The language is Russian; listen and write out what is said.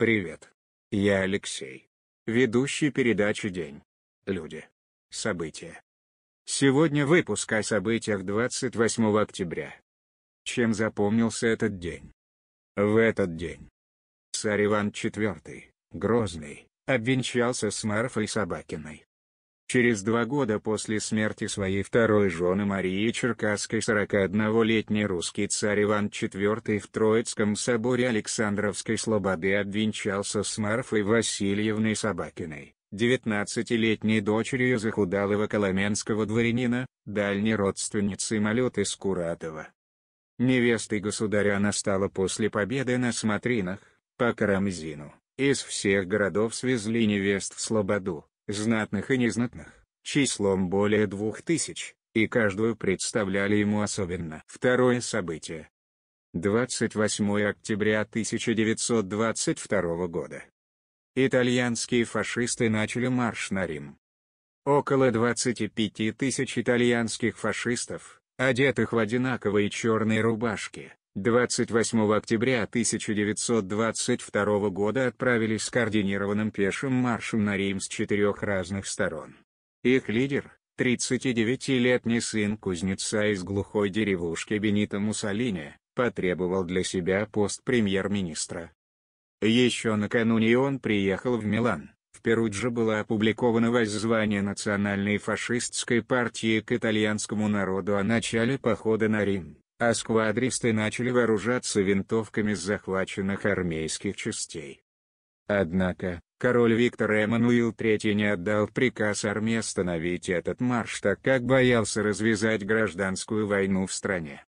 Привет. Я Алексей. Ведущий передачи «День». Люди. События. Сегодня выпуск о событиях 28 октября. Чем запомнился этот день? В этот день. Царь Иван IV, Грозный, обвенчался с Марфой Собакиной. Через два года после смерти своей второй жены Марии Черкасской 41-летний русский царь Иван IV в Троицком соборе Александровской Слободы обвенчался с Марфой Васильевной Собакиной, 19-летней дочерью захудалого коломенского дворянина, дальней родственницы Малеты Скуратова. Невестой государя она стала после победы на Смотринах, по Карамзину, из всех городов свезли невест в Слободу знатных и незнатных, числом более двух тысяч, и каждую представляли ему особенно. Второе событие. 28 октября 1922 года. Итальянские фашисты начали марш на Рим. Около 25 тысяч итальянских фашистов, одетых в одинаковые черные рубашки, 28 октября 1922 года отправились скоординированным пешим маршем на Рим с четырех разных сторон. Их лидер, 39-летний сын кузнеца из глухой деревушки Бенито Муссолини, потребовал для себя пост премьер-министра. Еще накануне он приехал в Милан, в Перудже было опубликовано воззвание Национальной фашистской партии к итальянскому народу о начале похода на Рим а сквадристы начали вооружаться винтовками с захваченных армейских частей. Однако, король Виктор Эммануил III не отдал приказ армии остановить этот марш так как боялся развязать гражданскую войну в стране.